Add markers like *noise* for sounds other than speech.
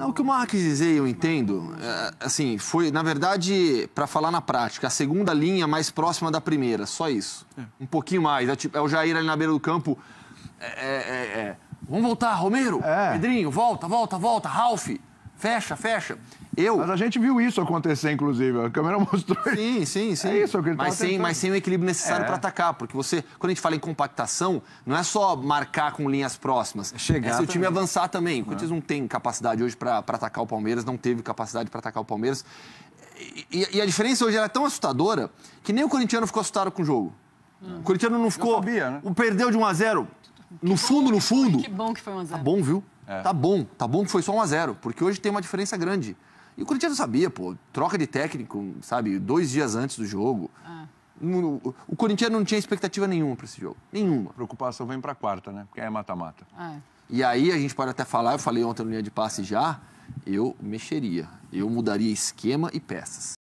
Não, o que o Marques dizia, eu entendo, é, assim, foi, na verdade, para falar na prática, a segunda linha mais próxima da primeira, só isso. É. Um pouquinho mais. É, tipo, é, o Jair ali na beira do campo. É, é, é, Vamos voltar, Romero, Pedrinho, volta, volta, volta, Ralph. Fecha, fecha. Eu... Mas a gente viu isso acontecer, inclusive. A câmera *laughs* mostrou. Sim, sim, sim. É isso que ele tá mas, sem, mas sem o equilíbrio necessário é. para atacar. Porque você, quando a gente fala em compactação, não é só marcar com linhas próximas. É chegar. É se o time avançar também. O Corinthians é. não tem capacidade hoje para atacar o Palmeiras, não teve capacidade para atacar o Palmeiras. E, e, a diferença hoje era é tão assustadora que nem o corintiano ficou assustado com o jogo. Hum. O corintiano não ficou. Sabia, né? O perdeu de 1 a 0 no fundo, no fundo. Que bom que foi 1 x 0 Tá bom, viu? É. Tá bom, tá bom que foi só 1 a 0 porque hoje tem uma diferença grande. E o Corinthians sabia, pô, troca de técnico, sabe, dois dias antes do jogo. É. O, Corinthians não tinha expectativa nenhuma para esse jogo, nenhuma. A preocupação vem para quarta, né? Porque é mata-mata. É. E aí a gente pode até falar, eu falei ontem no linha de passe já, eu mexeria, eu mudaria esquema e peças.